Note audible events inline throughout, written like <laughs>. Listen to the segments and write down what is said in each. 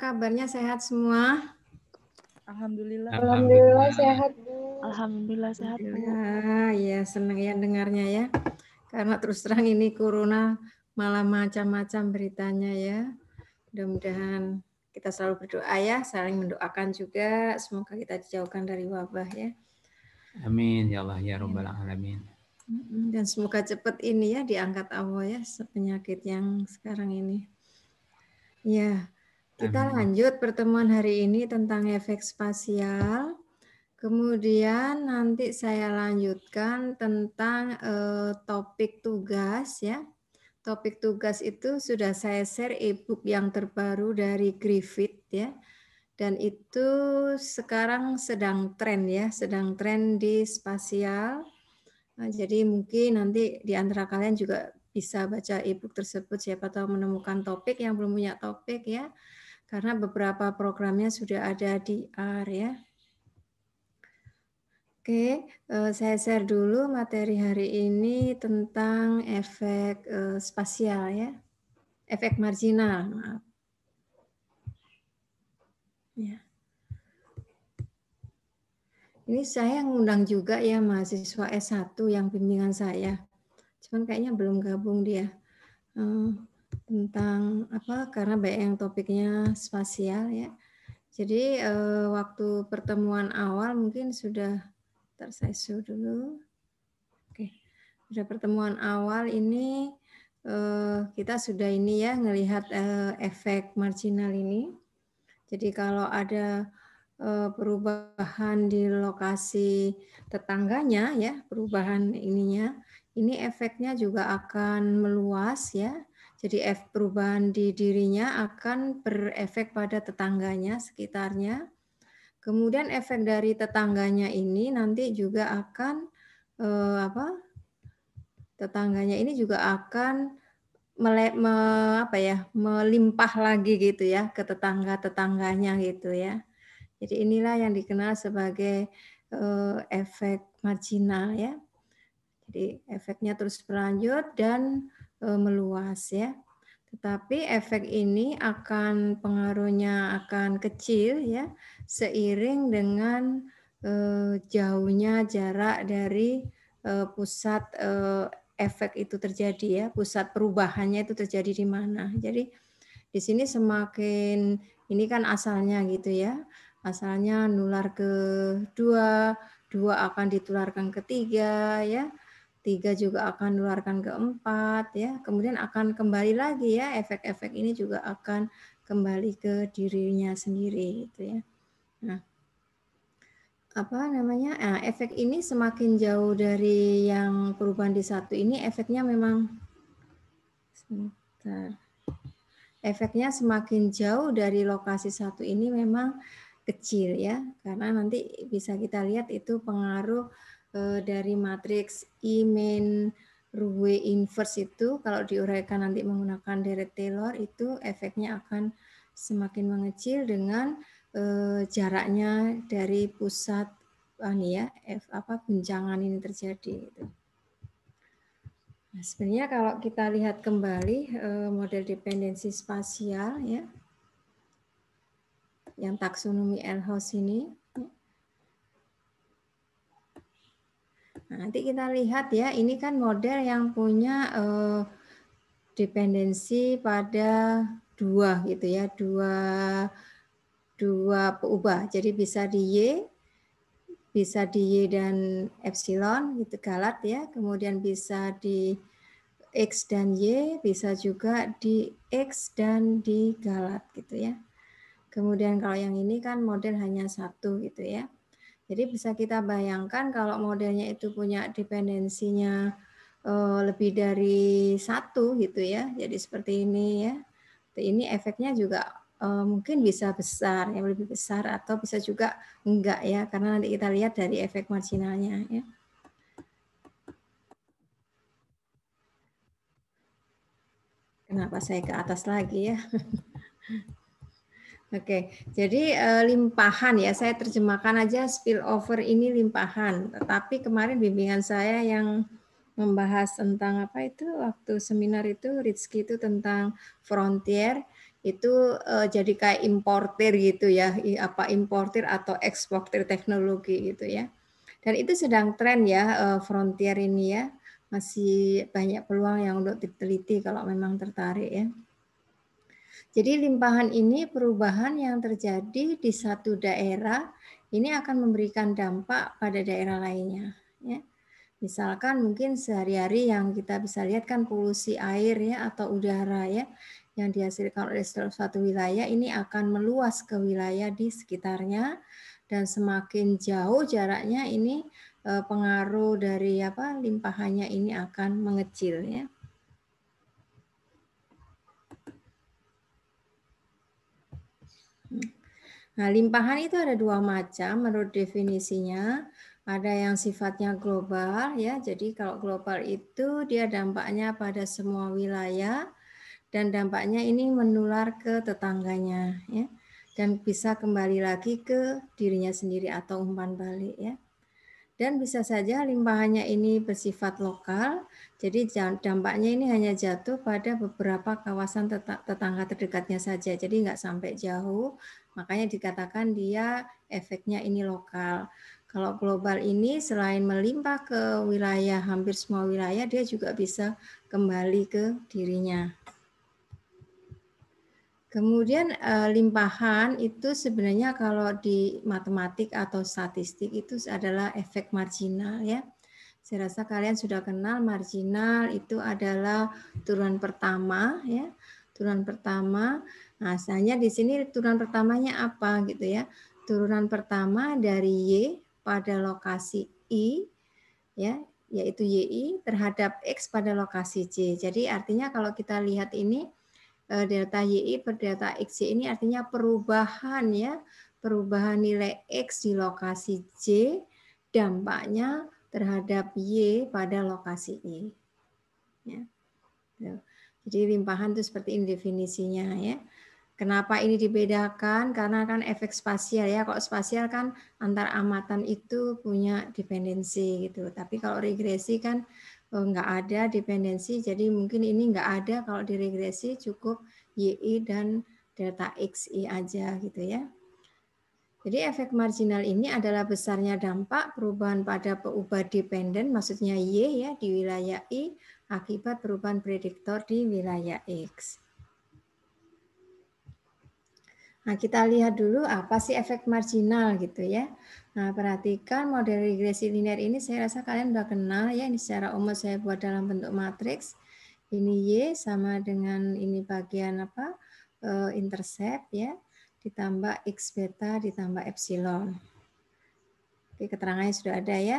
kabarnya sehat semua? Alhamdulillah. Alhamdulillah sehat, Bu. Alhamdulillah sehat, Bu. Ya, ya senang ya dengarnya ya. Karena terus terang ini corona malah macam-macam beritanya ya. Mudah-mudahan kita selalu berdoa ya, saling mendoakan juga. Semoga kita dijauhkan dari wabah ya. Amin ya Allah ya, ya. robbal alamin. Dan semoga cepat ini ya diangkat Allah ya penyakit yang sekarang ini. Ya, kita lanjut pertemuan hari ini tentang efek spasial. Kemudian nanti saya lanjutkan tentang eh, topik tugas ya. Topik tugas itu sudah saya share e-book yang terbaru dari Griffith ya. Dan itu sekarang sedang tren ya, sedang tren di spasial. Nah, jadi mungkin nanti di antara kalian juga bisa baca e-book tersebut siapa tahu menemukan topik yang belum punya topik ya karena beberapa programnya sudah ada di R ya. Oke, eh, saya share dulu materi hari ini tentang efek eh, spasial ya, efek marginal. Maaf. Ya. Ini saya ngundang juga ya mahasiswa S1 yang bimbingan saya. Cuman kayaknya belum gabung dia. Eh, tentang apa karena banyak yang topiknya spasial ya. Jadi eh, waktu pertemuan awal mungkin sudah tersaisu dulu. Oke, sudah pertemuan awal ini eh, kita sudah ini ya ngelihat eh, efek marginal ini. Jadi kalau ada eh, perubahan di lokasi tetangganya ya perubahan ininya ini efeknya juga akan meluas ya jadi F perubahan di dirinya akan berefek pada tetangganya sekitarnya. Kemudian efek dari tetangganya ini nanti juga akan eh, apa? Tetangganya ini juga akan mele, me, apa ya, melimpah lagi gitu ya ke tetangga-tetangganya gitu ya. Jadi inilah yang dikenal sebagai eh, efek marginal ya. Jadi efeknya terus berlanjut dan E, meluas ya. Tetapi efek ini akan pengaruhnya akan kecil ya seiring dengan eh, jauhnya jarak dari eh, pusat eh, efek itu terjadi ya, pusat perubahannya itu terjadi di mana. Jadi di sini semakin ini kan asalnya gitu ya. Asalnya nular ke dua, dua akan ditularkan ke tiga ya tiga juga akan keluarkan ke empat ya kemudian akan kembali lagi ya efek-efek ini juga akan kembali ke dirinya sendiri gitu ya nah apa namanya nah, efek ini semakin jauh dari yang perubahan di satu ini efeknya memang sebentar efeknya semakin jauh dari lokasi satu ini memang kecil ya karena nanti bisa kita lihat itu pengaruh uh, dari matriks I min Rue inverse itu kalau diuraikan nanti menggunakan deret Taylor itu efeknya akan semakin mengecil dengan uh, jaraknya dari pusat uh, anu nih ya F, apa guncangan ini terjadi gitu. Nah, sebenarnya kalau kita lihat kembali eh, model dependensi spasial ya yang taksonomi El-Hoss ini Nah, nanti kita lihat ya, ini kan model yang punya eh, dependensi pada dua gitu ya, dua dua peubah. Jadi bisa di y, bisa di y dan epsilon gitu galat ya, kemudian bisa di x dan y, bisa juga di x dan di galat gitu ya. Kemudian kalau yang ini kan model hanya satu gitu ya. Jadi bisa kita bayangkan kalau modelnya itu punya dependensinya eh, lebih dari satu gitu ya. Jadi seperti ini ya. Ini efeknya juga eh, mungkin bisa besar, yang lebih besar atau bisa juga enggak ya, karena nanti kita lihat dari efek marginalnya ya. Kenapa saya ke atas lagi ya? <laughs> Oke, jadi uh, limpahan ya, saya terjemahkan aja spillover ini limpahan. Tetapi kemarin bimbingan saya yang membahas tentang apa itu waktu seminar itu Rizky itu tentang frontier itu uh, jadi kayak importer gitu ya, apa importer atau eksportir teknologi gitu ya. Dan itu sedang tren ya uh, frontier ini ya, masih banyak peluang yang untuk diteliti kalau memang tertarik ya. Jadi limpahan ini perubahan yang terjadi di satu daerah ini akan memberikan dampak pada daerah lainnya. Ya. Misalkan mungkin sehari-hari yang kita bisa lihat kan polusi air ya atau udara ya yang dihasilkan oleh suatu wilayah ini akan meluas ke wilayah di sekitarnya dan semakin jauh jaraknya ini eh, pengaruh dari apa limpahannya ini akan mengecil ya. Nah, limpahan itu ada dua macam menurut definisinya. Ada yang sifatnya global ya. Jadi kalau global itu dia dampaknya pada semua wilayah dan dampaknya ini menular ke tetangganya ya. Dan bisa kembali lagi ke dirinya sendiri atau umpan balik ya. Dan bisa saja limpahannya ini bersifat lokal jadi dampaknya ini hanya jatuh pada beberapa kawasan tetangga terdekatnya saja. Jadi nggak sampai jauh, makanya dikatakan dia efeknya ini lokal. Kalau global ini selain melimpah ke wilayah hampir semua wilayah, dia juga bisa kembali ke dirinya. Kemudian eh, limpahan itu sebenarnya kalau di matematik atau statistik itu adalah efek marginal ya saya rasa kalian sudah kenal marginal itu adalah turunan pertama ya. Turunan pertama. Nah, asalnya di sini turunan pertamanya apa gitu ya. Turunan pertama dari Y pada lokasi I ya, yaitu YI terhadap X pada lokasi C. Jadi artinya kalau kita lihat ini eh, delta YI per delta XC ini artinya perubahan ya, perubahan nilai X di lokasi C dampaknya terhadap Y pada lokasi Y. Ya. Jadi limpahan itu seperti ini definisinya ya. Kenapa ini dibedakan? Karena kan efek spasial ya. Kalau spasial kan antar amatan itu punya dependensi gitu. Tapi kalau regresi kan e, nggak ada dependensi. Jadi mungkin ini nggak ada kalau diregresi cukup YI dan delta XI aja gitu ya. Jadi efek marginal ini adalah besarnya dampak perubahan pada peubah dependen, maksudnya Y ya di wilayah I akibat perubahan prediktor di wilayah X. Nah, kita lihat dulu apa sih efek marginal gitu ya. Nah, perhatikan model regresi linear ini saya rasa kalian sudah kenal ya. Ini secara umum saya buat dalam bentuk matriks. Ini Y sama dengan ini bagian apa? E, intercept ya ditambah X beta ditambah epsilon. Oke, keterangannya sudah ada ya.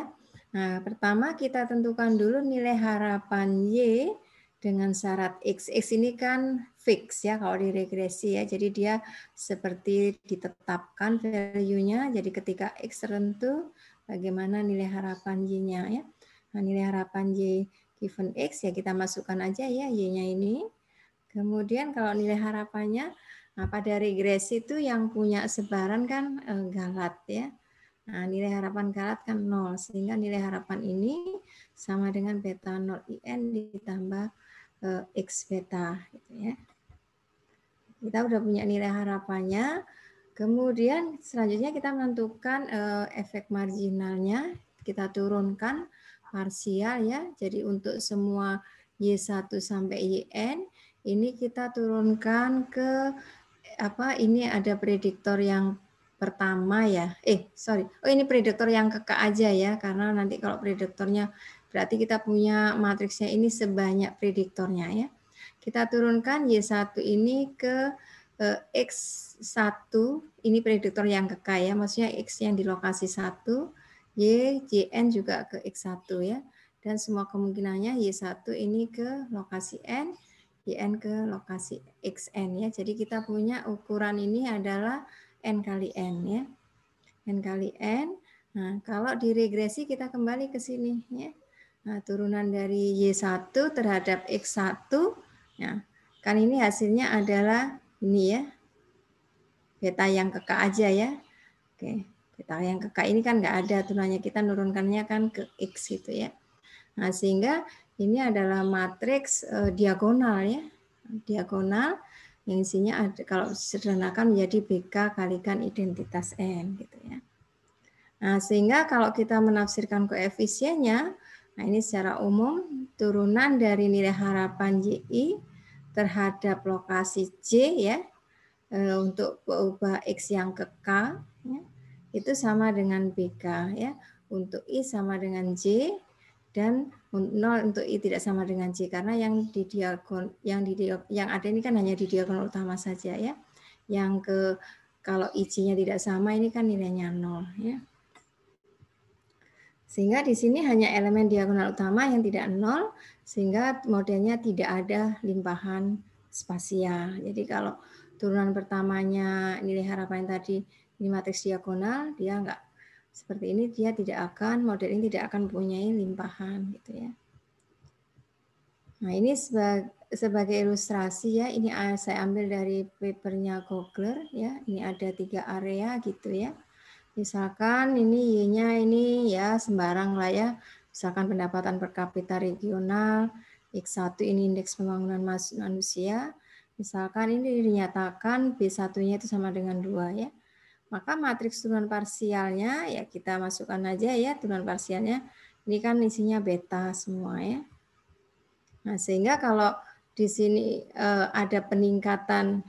Nah, pertama kita tentukan dulu nilai harapan Y dengan syarat X. X ini kan fix ya kalau di regresi ya. Jadi dia seperti ditetapkan value-nya. Jadi ketika X tertentu bagaimana nilai harapan Y-nya ya. Nah, nilai harapan Y given X ya kita masukkan aja ya Y-nya ini. Kemudian kalau nilai harapannya Nah, pada regresi itu yang punya sebaran kan eh, galat ya. Nah, nilai harapan galat kan nol sehingga nilai harapan ini sama dengan beta 0 IN ditambah eh, X beta. Gitu ya. Kita udah punya nilai harapannya, kemudian selanjutnya kita menentukan eh, efek marginalnya, kita turunkan parsial ya, jadi untuk semua Y1 sampai YN, ini kita turunkan ke apa ini ada prediktor yang pertama ya. Eh, sorry. Oh, ini prediktor yang keka aja ya karena nanti kalau prediktornya berarti kita punya matriksnya ini sebanyak prediktornya ya. Kita turunkan Y1 ini ke eh, X1. Ini prediktor yang keka ya. Maksudnya X yang di lokasi satu Y, JN juga ke X1 ya. Dan semua kemungkinannya Y1 ini ke lokasi N, YN ke lokasi XN ya. Jadi kita punya ukuran ini adalah N kali N ya. N kali N. Nah, kalau di regresi kita kembali ke sini ya. Nah, turunan dari Y1 terhadap X1. ya, kan ini hasilnya adalah ini ya. Beta yang ke K aja ya. Oke, beta yang ke K ini kan enggak ada turunannya. Kita nurunkannya kan ke X gitu ya. Nah, sehingga ini adalah matriks uh, diagonal ya, diagonal yang isinya ada, kalau sederhanakan menjadi BK kalikan identitas N gitu ya. Nah, sehingga kalau kita menafsirkan koefisiennya, nah ini secara umum turunan dari nilai harapan JI terhadap lokasi J ya eh, untuk berubah X yang ke K ya, itu sama dengan BK ya untuk I sama dengan J dan 0 untuk i tidak sama dengan j karena yang di diagonal yang di yang ada ini kan hanya di diagonal utama saja ya. Yang ke kalau i-nya tidak sama ini kan nilainya nol ya. Sehingga di sini hanya elemen diagonal utama yang tidak nol sehingga modelnya tidak ada limpahan spasial. Jadi kalau turunan pertamanya nilai harapan tadi di matriks diagonal dia nggak seperti ini dia tidak akan model ini tidak akan mempunyai limpahan gitu ya. Nah ini sebagai, sebagai ilustrasi ya ini saya ambil dari papernya Gogler ya ini ada tiga area gitu ya. Misalkan ini y-nya ini ya sembarang lah ya. Misalkan pendapatan per kapita regional X1 ini indeks pembangunan manusia. Misalkan ini dinyatakan B1-nya itu sama dengan dua ya. Maka matriks turunan parsialnya ya kita masukkan aja ya turunan parsialnya. Ini kan isinya beta semua ya. Nah, sehingga kalau di sini eh, ada peningkatan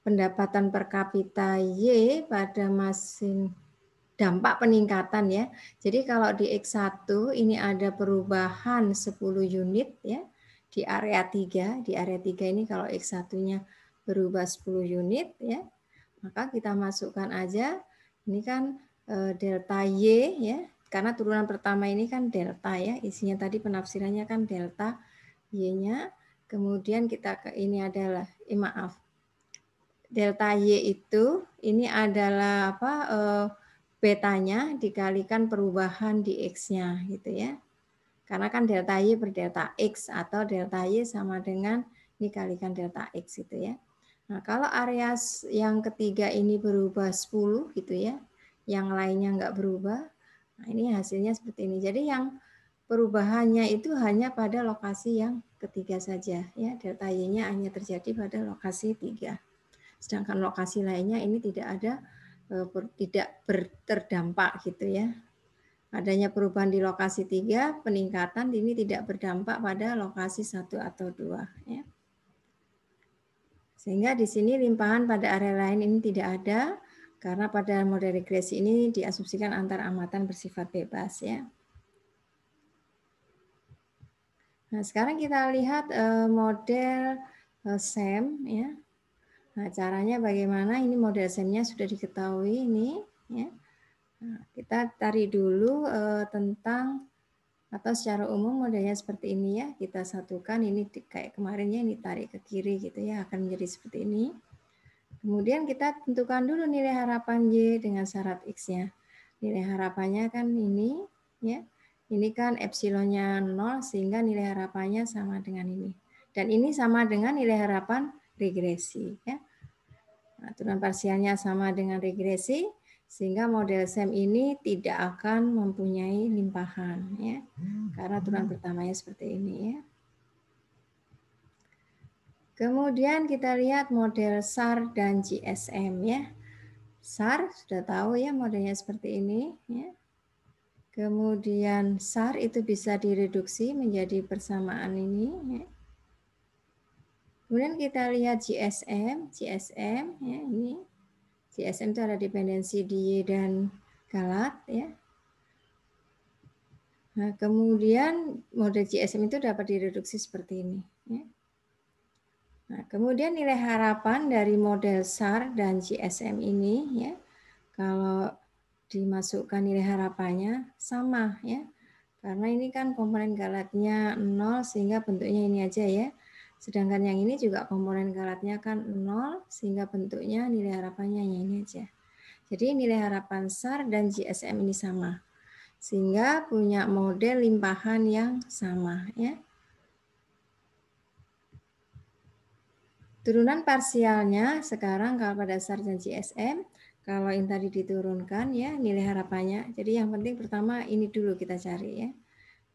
pendapatan per kapita Y pada mesin dampak peningkatan ya. Jadi kalau di X1 ini ada perubahan 10 unit ya di area 3, di area 3 ini kalau X1-nya berubah 10 unit ya. Maka kita masukkan aja ini kan eh, delta Y ya. Karena turunan pertama ini kan delta ya, isinya tadi penafsirannya kan delta Y-nya. Kemudian kita ke ini adalah eh, maaf. Delta Y itu ini adalah apa e, betanya dikalikan perubahan di X-nya gitu ya. Karena kan delta Y per delta X atau delta Y sama dengan dikalikan delta X gitu ya. Nah, kalau area yang ketiga ini berubah 10 gitu ya, yang lainnya nggak berubah, nah ini hasilnya seperti ini. Jadi yang perubahannya itu hanya pada lokasi yang ketiga saja. ya Delta Y-nya hanya terjadi pada lokasi tiga. Sedangkan lokasi lainnya ini tidak ada e, tidak berterdampak gitu ya. Adanya perubahan di lokasi tiga, peningkatan ini tidak berdampak pada lokasi satu atau dua. Ya. Sehingga di sini limpahan pada area lain ini tidak ada karena pada model regresi ini diasumsikan antar amatan bersifat bebas ya. Nah, sekarang kita lihat eh, model eh, SEM ya. Nah, caranya bagaimana? Ini model SEM-nya sudah diketahui ini ya. Nah, kita tarik dulu eh, tentang atau secara umum modelnya seperti ini ya kita satukan ini kayak kemarinnya ini tarik ke kiri gitu ya akan menjadi seperti ini kemudian kita tentukan dulu nilai harapan y dengan syarat x nya nilai harapannya kan ini ya ini kan epsilonnya nol sehingga nilai harapannya sama dengan ini dan ini sama dengan nilai harapan regresi ya aturan parsialnya sama dengan regresi sehingga model SEM ini tidak akan mempunyai limpahan ya hmm. karena aturan pertamanya seperti ini ya kemudian kita lihat model SAR dan GSM ya SAR sudah tahu ya modelnya seperti ini ya kemudian SAR itu bisa direduksi menjadi persamaan ini ya. kemudian kita lihat GSM GSM ya ini di itu ada dependensi di dan galat ya. Nah, kemudian model GSM itu dapat direduksi seperti ini. Ya. Nah, kemudian nilai harapan dari model SAR dan GSM ini, ya, kalau dimasukkan nilai harapannya sama, ya, karena ini kan komponen galatnya nol sehingga bentuknya ini aja ya, Sedangkan yang ini juga komponen karatnya kan 0, sehingga bentuknya nilai harapannya yang ini aja. Jadi nilai harapan SAR dan GSM ini sama. Sehingga punya model limpahan yang sama. ya. Turunan parsialnya sekarang kalau pada SAR dan GSM, kalau yang tadi diturunkan ya nilai harapannya. Jadi yang penting pertama ini dulu kita cari ya.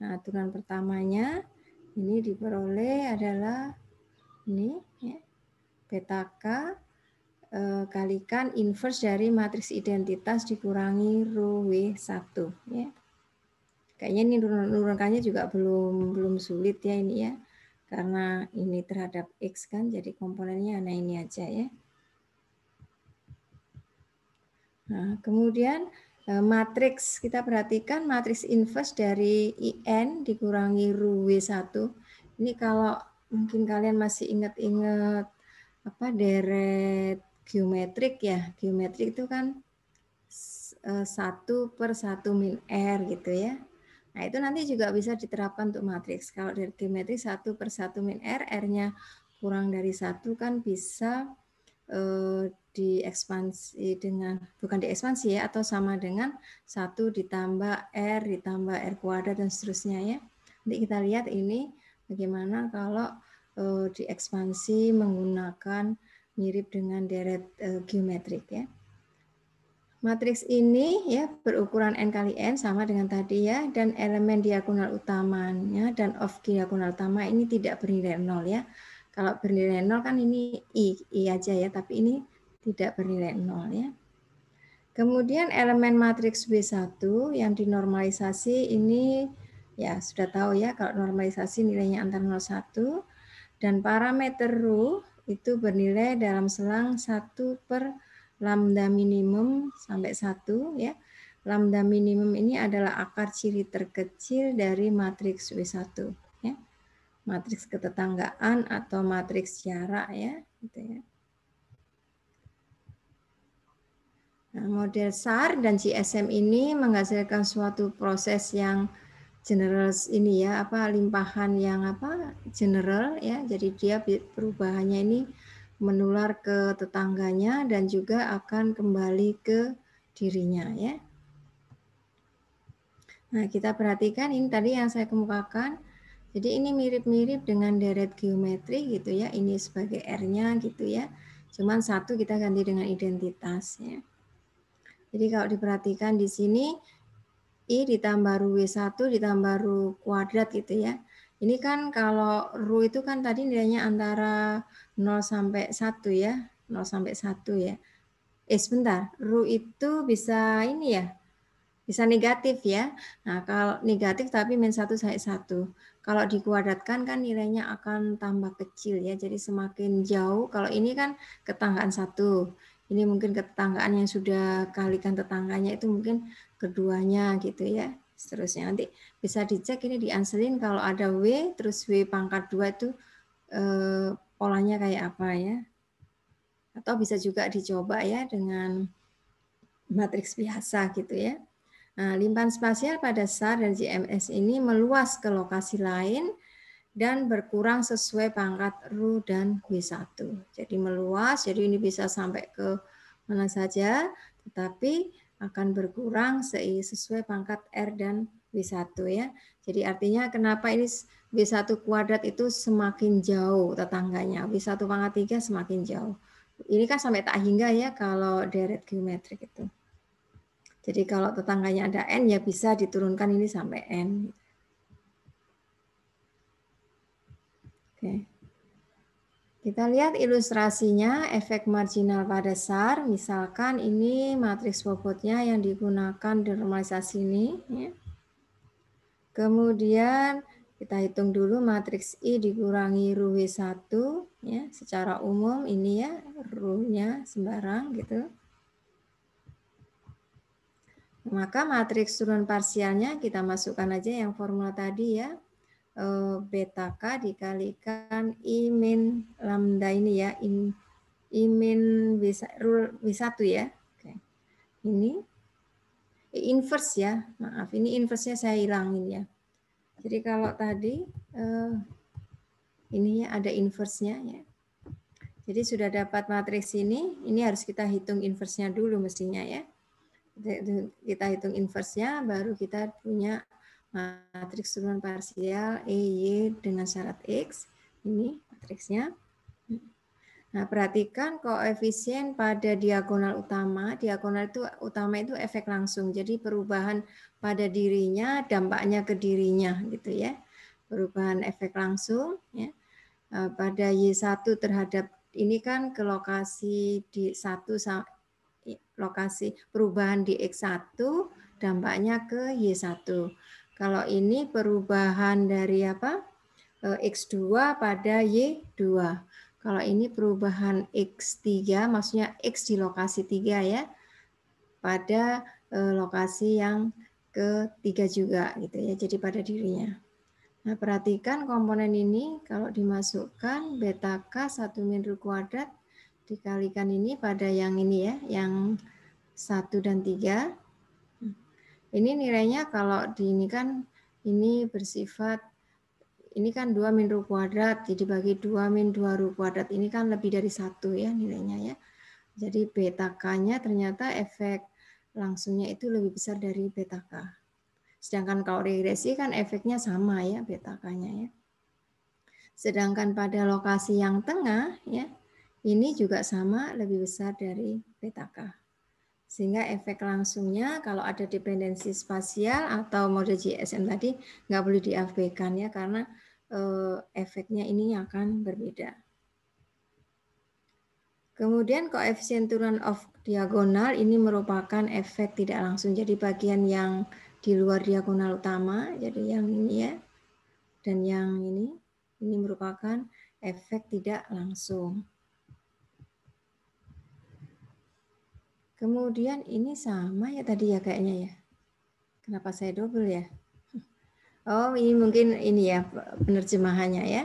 Nah, aturan pertamanya ini diperoleh adalah ini ya, petaka e, kalikan inverse dari matriks identitas dikurangi rho W1 ya. Kayaknya ini nurunkannya juga belum belum sulit ya ini ya. Karena ini terhadap X kan jadi komponennya hanya nah ini aja ya. Nah, kemudian Eh, matriks kita perhatikan matriks inverse dari IN dikurangi ru W1. Ini kalau mungkin kalian masih ingat-ingat apa deret geometrik ya. Geometrik itu kan 1 eh, per 1 min R gitu ya. Nah itu nanti juga bisa diterapkan untuk matriks. Kalau deret geometrik 1 per 1 min R, R-nya kurang dari satu kan bisa eh, diekspansi dengan bukan diekspansi ya atau sama dengan satu ditambah r ditambah r kuadrat dan seterusnya ya. Nanti kita lihat ini bagaimana kalau uh, diekspansi menggunakan mirip dengan deret uh, geometrik ya. Matriks ini ya berukuran n kali n sama dengan tadi ya dan elemen diagonal utamanya dan off diagonal utama ini tidak bernilai nol ya. Kalau bernilai nol kan ini i, i aja ya, tapi ini tidak bernilai nol ya. Kemudian elemen matriks B1 yang dinormalisasi ini ya sudah tahu ya kalau normalisasi nilainya antara 0 1 dan parameter rho itu bernilai dalam selang 1 per lambda minimum sampai 1 ya. Lambda minimum ini adalah akar ciri terkecil dari matriks W1 ya. Matriks ketetanggaan atau matriks jarak ya gitu ya. Nah, model SAR dan GSM ini menghasilkan suatu proses yang general ini ya, apa limpahan yang apa general ya. Jadi dia perubahannya ini menular ke tetangganya dan juga akan kembali ke dirinya ya. Nah, kita perhatikan ini tadi yang saya kemukakan. Jadi ini mirip-mirip dengan deret geometri gitu ya. Ini sebagai R-nya gitu ya. Cuman satu kita ganti dengan identitas ya. Jadi kalau diperhatikan di sini I ditambah Ru W1 ditambah Ru kuadrat gitu ya. Ini kan kalau Ru itu kan tadi nilainya antara 0 sampai 1 ya. 0 sampai 1 ya. Eh sebentar, Ru itu bisa ini ya. Bisa negatif ya. Nah kalau negatif tapi min 1 sampai 1. Kalau dikuadratkan kan nilainya akan tambah kecil ya. Jadi semakin jauh. Kalau ini kan ketangkaan 1 ini mungkin ketanggaan yang sudah kalikan tetangganya itu mungkin keduanya gitu ya seterusnya nanti bisa dicek ini di anselin kalau ada w terus w pangkat dua itu eh, polanya kayak apa ya atau bisa juga dicoba ya dengan matriks biasa gitu ya nah, limpahan spasial pada SAR dan GMS ini meluas ke lokasi lain dan berkurang sesuai pangkat RU dan W1. Jadi meluas, jadi ini bisa sampai ke mana saja, tetapi akan berkurang sesuai pangkat R dan W1 ya. Jadi artinya kenapa ini W1 kuadrat itu semakin jauh tetangganya, W1 pangkat 3 semakin jauh. Ini kan sampai tak hingga ya kalau deret geometrik itu. Jadi kalau tetangganya ada N ya bisa diturunkan ini sampai N. Oke. Kita lihat ilustrasinya efek marginal pada SAR. Misalkan ini matriks bobotnya yang digunakan di normalisasi ini. Ya. Kemudian kita hitung dulu matriks I dikurangi rho W1 ya, secara umum ini ya rho-nya sembarang gitu. Maka matriks turun parsialnya kita masukkan aja yang formula tadi ya. Eh, beta K dikalikan I min lambda ini ya. In, I min b satu ya. Oke. Ini eh, inverse ya. Maaf, ini inverse-nya saya hilangin ya. Jadi kalau tadi ini eh, ini ada inverse-nya ya. Jadi sudah dapat matriks ini, ini harus kita hitung inverse-nya dulu mestinya ya. Kita hitung inverse-nya baru kita punya matriks turunan parsial EY dengan syarat X. Ini matriksnya. Nah, perhatikan koefisien pada diagonal utama. Diagonal itu utama itu efek langsung. Jadi perubahan pada dirinya dampaknya ke dirinya gitu ya. Perubahan efek langsung ya. E, pada Y1 terhadap ini kan ke lokasi di satu lokasi perubahan di X1 dampaknya ke Y1. Kalau ini perubahan dari apa? Eh, X2 pada Y2. Kalau ini perubahan X3, maksudnya X di lokasi 3 ya, pada eh, lokasi yang ketiga juga gitu ya, jadi pada dirinya. Nah, perhatikan komponen ini kalau dimasukkan beta K 1 meter kuadrat dikalikan ini pada yang ini ya, yang 1 dan 3. Ini nilainya kalau di ini kan ini bersifat ini kan 2 min root kuadrat, jadi bagi 2 min 2 root kuadrat ini kan lebih dari satu ya nilainya ya. Jadi beta K-nya ternyata efek langsungnya itu lebih besar dari beta K. Sedangkan kalau regresi kan efeknya sama ya beta K-nya ya. Sedangkan pada lokasi yang tengah ya, ini juga sama lebih besar dari beta K. Sehingga efek langsungnya kalau ada dependensi spasial atau mode GSM tadi nggak boleh diabaikan ya karena eh, efeknya ini akan berbeda. Kemudian koefisien turunan off diagonal ini merupakan efek tidak langsung. Jadi bagian yang di luar diagonal utama, jadi yang ini ya, dan yang ini, ini merupakan efek tidak langsung. Kemudian ini sama ya tadi ya kayaknya ya. Kenapa saya double ya? <laughs> Oh, ini mungkin ini ya penerjemahannya ya.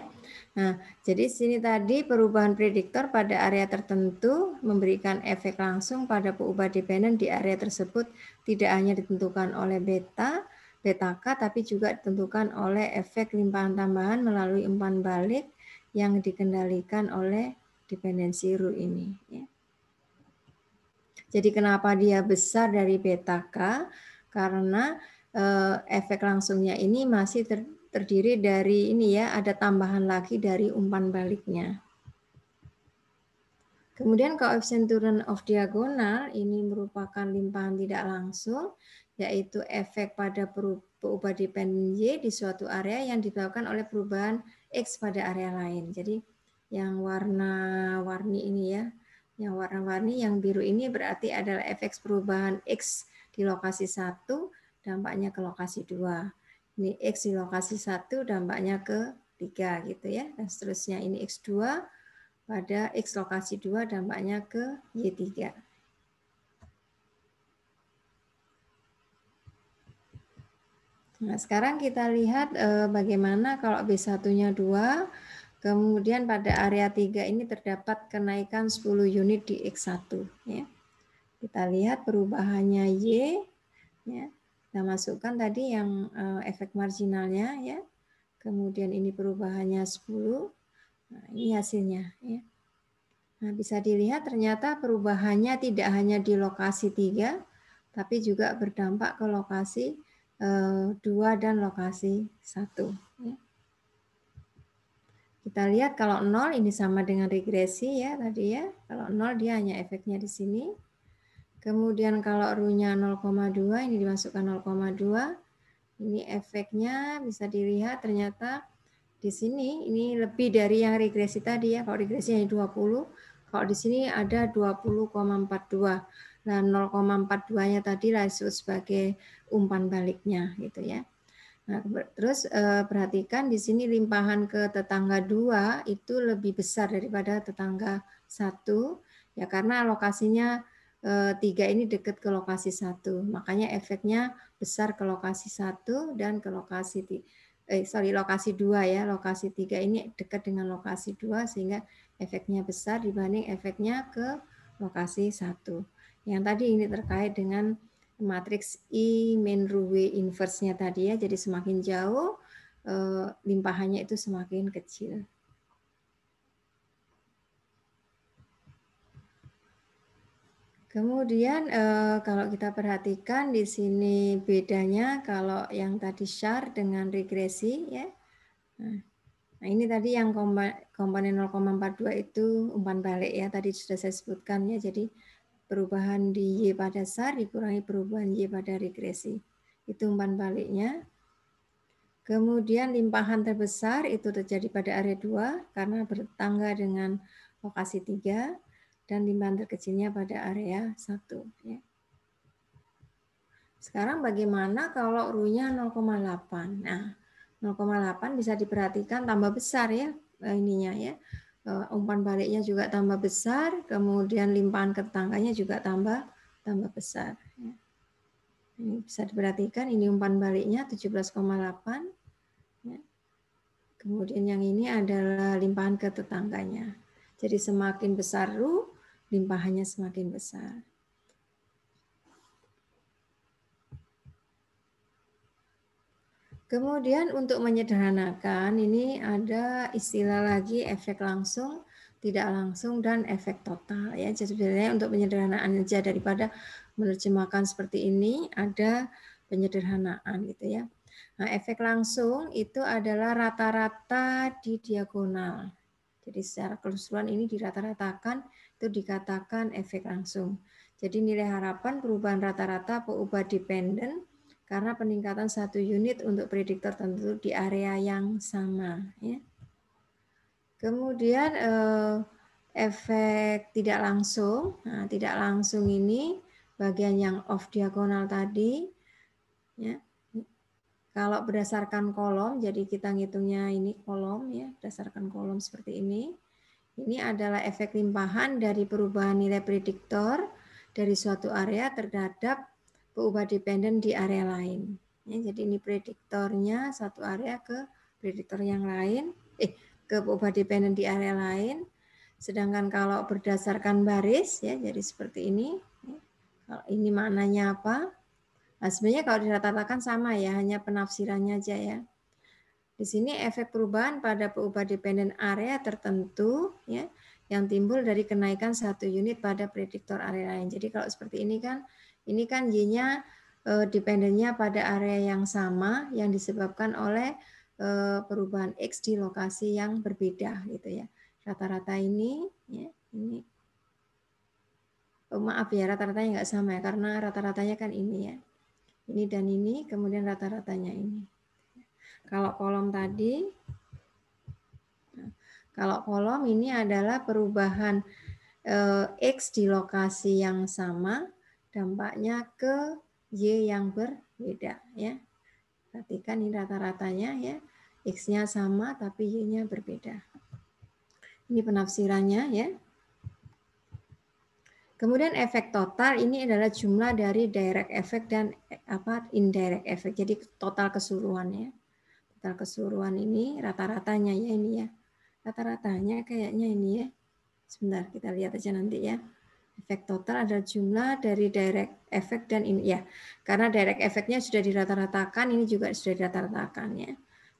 Nah, jadi sini tadi perubahan prediktor pada area tertentu memberikan efek langsung pada perubahan dependen di area tersebut tidak hanya ditentukan oleh beta, beta K, tapi juga ditentukan oleh efek limpahan tambahan melalui umpan balik yang dikendalikan oleh dependensi RU ini. Ya. Jadi kenapa dia besar dari beta K? Karena eh, efek langsungnya ini masih terdiri dari ini ya, ada tambahan lagi dari umpan baliknya. Kemudian koefisien turun of diagonal ini merupakan limpahan tidak langsung, yaitu efek pada perubahan dependen Y di suatu area yang disebabkan oleh perubahan X pada area lain. Jadi yang warna-warni ini ya, yang warna-warni yang biru ini berarti adalah efek perubahan X di lokasi 1 dampaknya ke lokasi 2. Ini X di lokasi 1 dampaknya ke 3 gitu ya. Dan seterusnya ini X2 pada X lokasi 2 dampaknya ke Y3. Nah, sekarang kita lihat eh, bagaimana kalau B1-nya 2, Kemudian pada area 3 ini terdapat kenaikan 10 unit di X1. Ya. Kita lihat perubahannya Y. Ya. Kita masukkan tadi yang eh, efek marginalnya. ya. Kemudian ini perubahannya 10. Nah, ini hasilnya. Ya. Nah, bisa dilihat ternyata perubahannya tidak hanya di lokasi 3, tapi juga berdampak ke lokasi 2 eh, dan lokasi 1. Kita lihat kalau nol ini sama dengan regresi ya tadi ya. Kalau nol dia hanya efeknya di sini. Kemudian kalau runya 0,2 ini dimasukkan 0,2. Ini efeknya bisa dilihat ternyata di sini ini lebih dari yang regresi tadi ya. Kalau regresi hanya 20, kalau di sini ada 20,42. Nah, 0,42-nya tadi langsung sebagai umpan baliknya gitu ya. Nah, terus uh, perhatikan di sini limpahan ke tetangga dua itu lebih besar daripada tetangga satu ya karena lokasinya eh, tiga ini dekat ke lokasi satu, makanya efeknya besar ke lokasi satu dan ke lokasi eh sorry lokasi dua ya, lokasi tiga ini dekat dengan lokasi dua sehingga efeknya besar dibanding efeknya ke lokasi satu. Yang tadi ini terkait dengan matriks I min ruwe inverse-nya tadi ya. Jadi semakin jauh eh, limpahannya itu semakin kecil. Kemudian eh, kalau kita perhatikan di sini bedanya kalau yang tadi char dengan regresi ya. Nah, nah ini tadi yang komponen 0,42 itu umpan balik ya tadi sudah saya sebutkan ya. Jadi perubahan di Y pada sar dikurangi perubahan Y pada regresi. Itu umpan baliknya. Kemudian limpahan terbesar itu terjadi pada area 2 karena bertangga dengan lokasi 3 dan limpahan terkecilnya pada area 1. Ya. Sekarang bagaimana kalau r-nya 0,8? Nah, 0,8 bisa diperhatikan tambah besar ya eh, ininya ya. Eh, umpan baliknya juga tambah besar, kemudian limpahan ke tetangganya juga tambah tambah besar. Ya. Ini bisa diperhatikan, ini umpan baliknya 17,8. Ya. Kemudian yang ini adalah limpahan ke tetangganya. Jadi semakin besar ru, limpahannya semakin besar. Kemudian untuk menyederhanakan ini ada istilah lagi efek langsung, tidak langsung dan efek total ya. Jadi sebenarnya untuk penyederhanaan aja daripada menerjemahkan seperti ini ada penyederhanaan gitu ya. Nah, efek langsung itu adalah rata-rata di diagonal. Jadi secara keseluruhan ini dirata-ratakan itu dikatakan efek langsung. Jadi nilai harapan perubahan rata-rata peubah dependen karena peningkatan satu unit untuk prediktor tentu di area yang sama. Ya. Kemudian eh, efek tidak langsung, nah, tidak langsung ini bagian yang off diagonal tadi. Ya. Kalau berdasarkan kolom, jadi kita ngitungnya ini kolom ya, berdasarkan kolom seperti ini. Ini adalah efek limpahan dari perubahan nilai prediktor dari suatu area terhadap berubah dependen di area lain. Ya, jadi ini prediktornya satu area ke prediktor yang lain, eh ke berubah dependen di area lain. Sedangkan kalau berdasarkan baris ya jadi seperti ini. Ya, kalau ini maknanya apa? Nah, sebenarnya kalau diratakan sama ya, hanya penafsirannya aja ya. Di sini efek perubahan pada berubah dependen area tertentu ya yang timbul dari kenaikan satu unit pada prediktor area lain. Jadi kalau seperti ini kan ini kan Y-nya eh, dependennya pada area yang sama yang disebabkan oleh eh, perubahan X di lokasi yang berbeda gitu ya. Rata-rata ini ya, ini oh, maaf ya rata-ratanya nggak sama ya karena rata-ratanya kan ini ya. Ini dan ini kemudian rata-ratanya ini. Kalau kolom tadi kalau kolom ini adalah perubahan eh, X di lokasi yang sama dampaknya ke Y yang berbeda ya. Perhatikan ini rata-ratanya ya. X-nya sama tapi Y-nya berbeda. Ini penafsirannya ya. Kemudian efek total ini adalah jumlah dari direct effect dan apa indirect effect. Jadi total keseluruhannya. Total keseluruhan ini rata-ratanya ya ini ya. Rata-ratanya kayaknya ini ya. Sebentar kita lihat aja nanti ya. Efek total adalah jumlah dari direct efek dan ini ya. Karena direct efeknya sudah dirata-ratakan, ini juga sudah dirata-ratakan ya.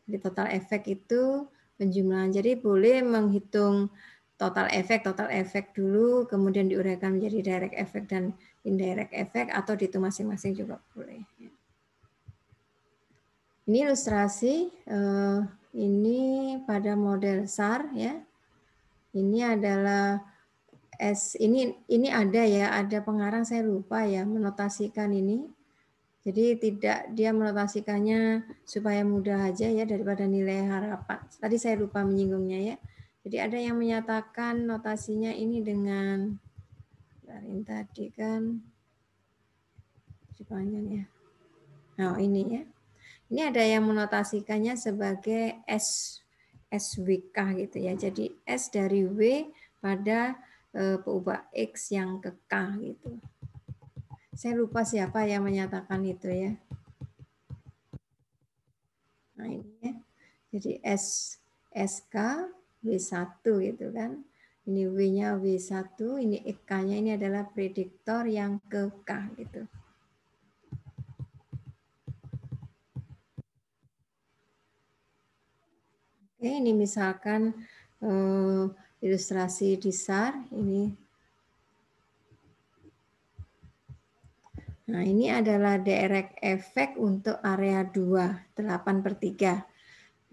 Jadi total efek itu penjumlahan. Jadi boleh menghitung total efek, total efek dulu, kemudian diuraikan menjadi direct efek dan indirect efek atau dihitung masing-masing juga boleh. Ya. Ini ilustrasi eh, ini pada model SAR ya. Ini adalah S ini ini ada ya, ada pengarang saya lupa ya menotasikan ini. Jadi tidak dia menotasikannya supaya mudah aja ya daripada nilai harapan. Tadi saya lupa menyinggungnya ya. Jadi ada yang menyatakan notasinya ini dengan dari tadi kan panjang ya. Nah, ini ya. Ini ada yang menotasikannya sebagai S SWK gitu ya. Jadi S dari W pada Eh, peubah X yang ke K gitu. Saya lupa siapa yang menyatakan itu ya. Nah ini ya. Jadi S SK W1 gitu kan. Ini W-nya W1, ini EK-nya ini adalah prediktor yang ke gitu. Oke, ini misalkan eh, ilustrasi dasar ini. Nah, ini adalah direct efek untuk area 2, 8 per 3.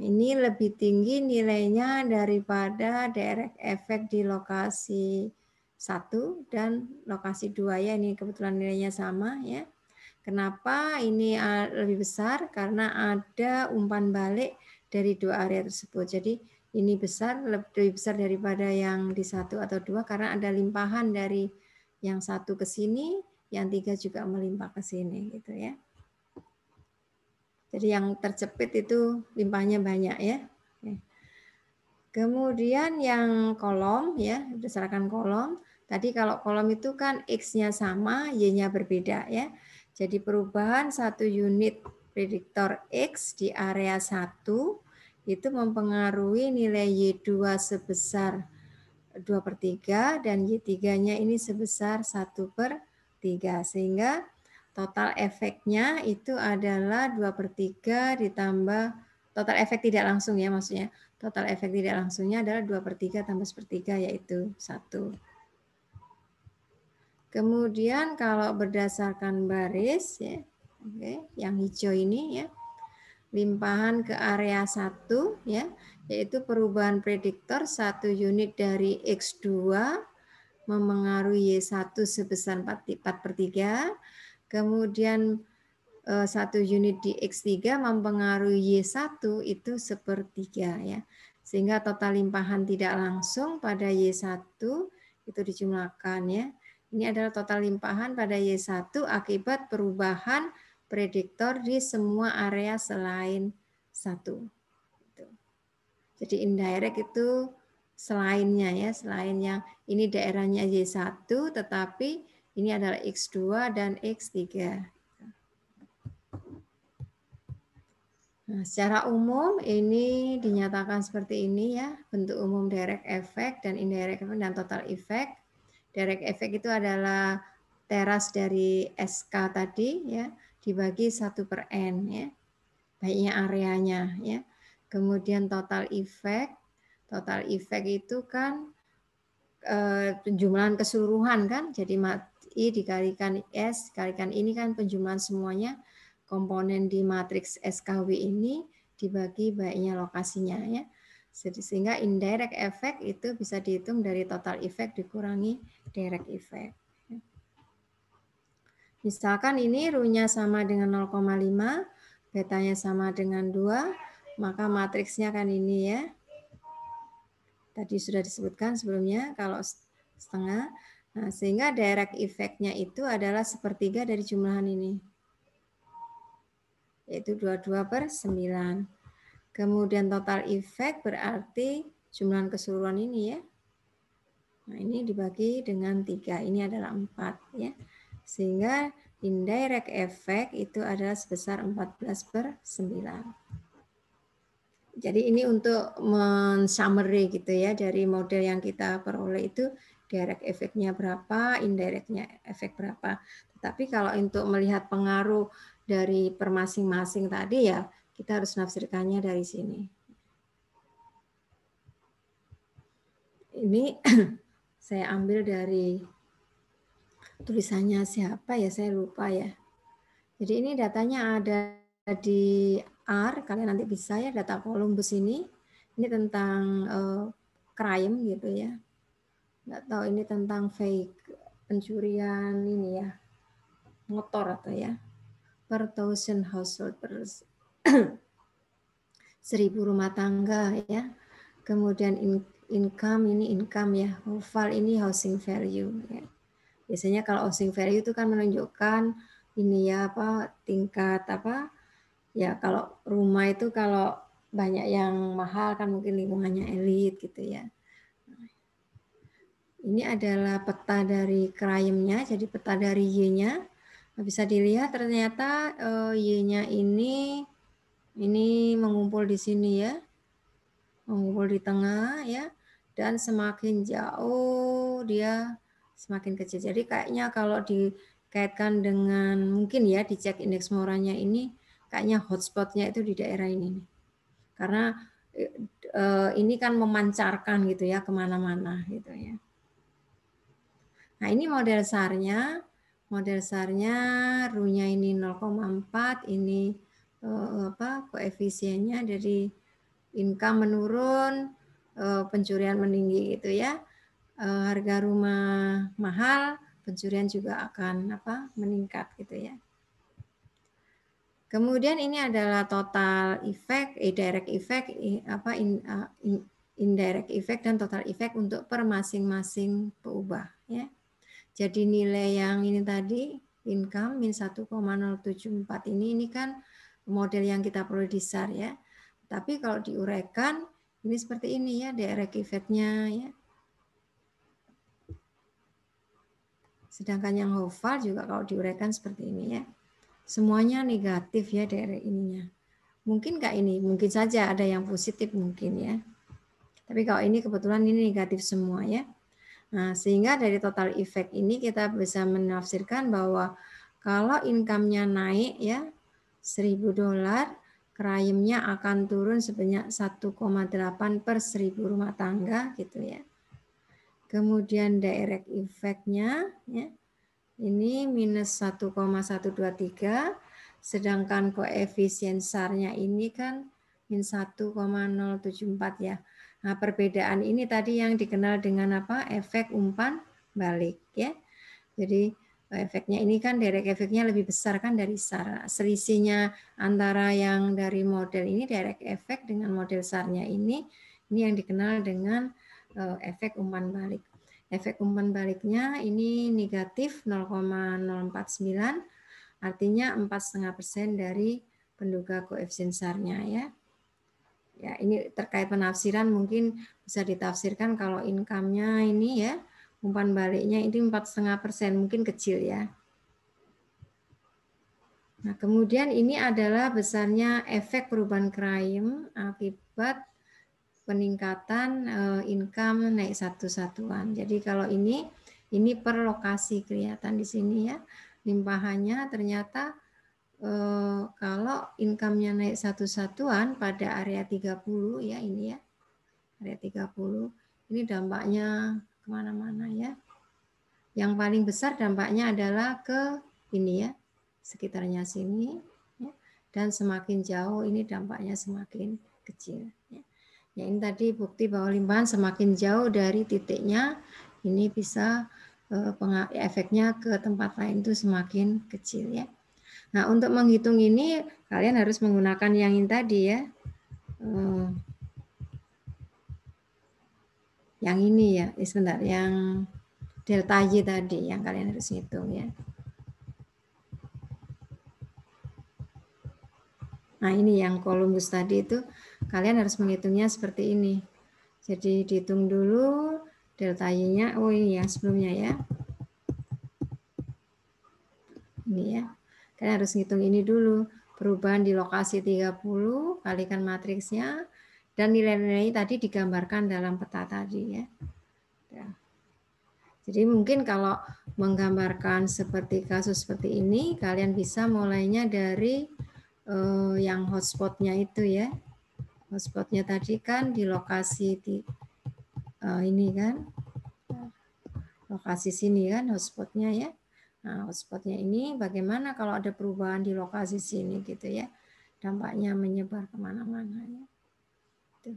Ini lebih tinggi nilainya daripada direct efek di lokasi 1 dan lokasi 2 ya. Ini kebetulan nilainya sama ya. Kenapa ini ah, lebih besar? Karena ada umpan balik dari dua area tersebut. Jadi ini besar lebih besar daripada yang di satu atau dua karena ada limpahan dari yang satu ke sini, yang tiga juga melimpah ke sini gitu ya. Jadi yang terjepit itu limpahnya banyak ya. Kemudian yang kolom ya, berdasarkan kolom. Tadi kalau kolom itu kan X-nya sama, Y-nya berbeda ya. Jadi perubahan satu unit prediktor X di area satu itu mempengaruhi nilai Y2 sebesar 2 per 3 dan Y3-nya ini sebesar 1 per 3. Sehingga total efeknya itu adalah 2 per 3 ditambah total efek tidak langsung ya maksudnya. Total efek tidak langsungnya adalah 2 per 3 tambah 1 per 3 yaitu 1. Kemudian kalau berdasarkan baris ya, oke, okay, yang hijau ini ya, limpahan ke area 1 ya, yaitu perubahan prediktor satu unit dari X2 memengaruhi Y1 sebesar 4 per 3, kemudian eh, satu unit di X3 mempengaruhi Y1 itu sepertiga ya. Sehingga total limpahan tidak langsung pada Y1 itu dijumlahkan ya. Ini adalah total limpahan pada Y1 akibat perubahan prediktor di semua area selain satu. Gitu. Jadi indirect itu selainnya ya, selain yang ini daerahnya Y1 tetapi ini adalah X2 dan X3. Nah, secara umum ini dinyatakan seperti ini ya, bentuk umum direct effect dan indirect effect dan total effect. Direct effect itu adalah teras dari SK tadi ya dibagi satu per N ya. Baiknya areanya ya. Kemudian total efek, Total efek itu kan eh, penjumlahan keseluruhan kan. Jadi I dikalikan S, dikalikan ini kan penjumlahan semuanya komponen di matriks SKW ini dibagi baiknya lokasinya ya. Sehingga indirect efek itu bisa dihitung dari total efek dikurangi direct effect. Misalkan ini runya sama dengan 0,5, betanya sama dengan 2, maka matriksnya kan ini ya. Tadi sudah disebutkan sebelumnya kalau setengah. Nah, sehingga direct effect itu adalah sepertiga dari jumlahan ini. Yaitu 22 per 9. Kemudian total effect berarti jumlahan keseluruhan ini ya. Nah, ini dibagi dengan 3. Ini adalah 4 ya. Sehingga indirect effect itu adalah sebesar 14 per 9. Jadi ini untuk men-summary gitu ya dari model yang kita peroleh itu direct efeknya berapa, indirectnya efek berapa. Tetapi kalau untuk melihat pengaruh dari per masing masing tadi ya kita harus nafsirkannya dari sini. Ini <clears throat> saya ambil dari tulisannya siapa ya saya lupa ya. Jadi ini datanya ada di R, kalian nanti bisa ya data Columbus ini. Ini tentang uh, crime gitu ya. Nggak tahu ini tentang fake pencurian ini ya. Motor atau ya. Per thousand household per <clears throat> seribu rumah tangga ya. Kemudian in, income ini income ya. Hofal ini housing value ya Biasanya kalau housing value itu kan menunjukkan ini ya apa tingkat apa ya kalau rumah itu kalau banyak yang mahal kan mungkin lingkungannya elit gitu ya. Ini adalah peta dari crime jadi peta dari Y-nya. Nah, bisa dilihat ternyata eh, Y-nya ini ini mengumpul di sini ya. Mengumpul di tengah ya dan semakin jauh dia semakin kecil. Jadi kayaknya kalau dikaitkan dengan mungkin ya dicek indeks moranya ini kayaknya hotspotnya itu di daerah ini karena e, e, ini kan memancarkan gitu ya kemana-mana gitu ya. Nah ini model sarnya, model sarnya runya ini 0,4, ini e, apa koefisiennya dari income menurun, pencurian meninggi gitu ya. Eh, harga rumah mahal, pencurian juga akan apa meningkat gitu ya. Kemudian ini adalah total effect, eh, direct effect, apa in, uh, in, indirect effect dan total efek untuk per masing-masing peubah ya. Jadi nilai yang ini tadi income min 1,074 ini ini kan model yang kita perlu produser ya. Tapi kalau diuraikan ini seperti ini ya direct effect ya. Sedangkan yang hafal juga kalau diuraikan seperti ini ya. Semuanya negatif ya dari e ininya. Mungkin kayak ini? Mungkin saja ada yang positif mungkin ya. Tapi kalau ini kebetulan ini negatif semua ya. Nah, sehingga dari total efek ini kita bisa menafsirkan bahwa kalau income-nya naik ya 1000 dolar, crime-nya akan turun sebanyak 1,8 per 1000 rumah tangga gitu ya. Kemudian direct effect-nya ya. Ini minus 1,123 sedangkan koefisien SAR-nya ini kan min 1,074 ya. Nah, perbedaan ini tadi yang dikenal dengan apa? efek umpan balik ya. Jadi efeknya ini kan direct efeknya lebih besar kan dari SAR. Selisihnya antara yang dari model ini direct efek dengan model SAR-nya ini ini yang dikenal dengan Eh, efek umpan balik. Efek umpan baliknya ini negatif 0,049, artinya 4,5 dari penduga koefisien SAR-nya ya. Ya, ini terkait penafsiran mungkin bisa ditafsirkan kalau income-nya ini ya, umpan baliknya ini 4,5 mungkin kecil ya. Nah, kemudian ini adalah besarnya efek perubahan krim akibat peningkatan eh, income naik satu satuan. Jadi kalau ini ini per lokasi kelihatan di sini ya limpahannya ternyata eh, kalau income-nya naik satu satuan pada area 30 ya ini ya area 30 ini dampaknya kemana-mana ya yang paling besar dampaknya adalah ke ini ya sekitarnya sini ya. dan semakin jauh ini dampaknya semakin kecil ya. Ya, ini tadi bukti bahwa limpahan semakin jauh dari titiknya, ini bisa eh, efeknya ke tempat lain itu semakin kecil ya. Nah, untuk menghitung ini kalian harus menggunakan yang ini tadi ya. Eh, yang ini ya, eh, sebentar, yang delta Y tadi yang kalian harus hitung ya. Nah, ini yang Columbus tadi itu kalian harus menghitungnya seperti ini. Jadi dihitung dulu delta Y-nya, oh ini ya sebelumnya ya. Ini ya. Kalian harus menghitung ini dulu. Perubahan di lokasi 30, kalikan matriksnya, dan nilai-nilai tadi digambarkan dalam peta tadi ya. ya. Jadi mungkin kalau menggambarkan seperti kasus seperti ini, kalian bisa mulainya dari uh, yang hotspotnya itu ya hotspotnya tadi kan di lokasi di uh, ini kan lokasi sini kan hotspotnya ya nah, hotspotnya ini bagaimana kalau ada perubahan di lokasi sini gitu ya dampaknya menyebar kemana-mana ya gitu.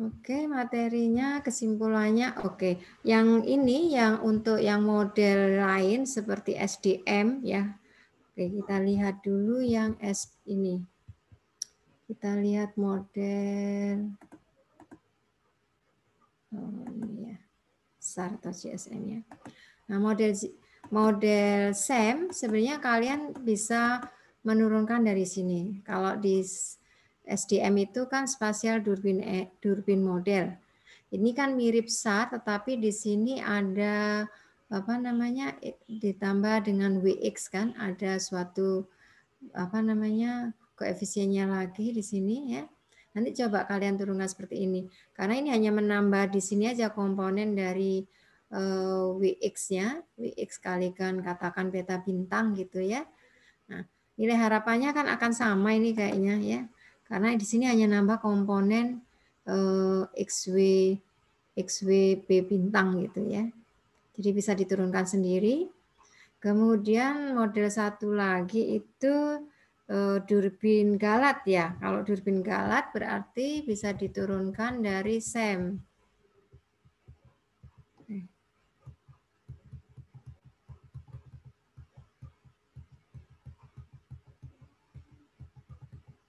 Oke, materinya kesimpulannya oke. Yang ini yang untuk yang model lain seperti SDM ya. Oke, kita lihat dulu yang S ini. Kita lihat model oh, ini ya. SAR atau CSM ya. Nah, model model SEM sebenarnya kalian bisa menurunkan dari sini. Kalau di SDM itu kan spasial durbin e, durbin model. Ini kan mirip SAR tetapi di sini ada apa namanya ditambah dengan WX kan ada suatu apa namanya koefisiennya lagi di sini ya. Nanti coba kalian turunkan seperti ini. Karena ini hanya menambah di sini aja komponen dari uh, Wx-nya. Wx kalikan katakan beta bintang gitu ya. Nah, nilai harapannya kan akan sama ini kayaknya ya. Karena di sini hanya nambah komponen uh, eh, XW XW B bintang gitu ya. Jadi bisa diturunkan sendiri. Kemudian model satu lagi itu Eh, durbin galat ya. Kalau durbin galat berarti bisa diturunkan dari SEM.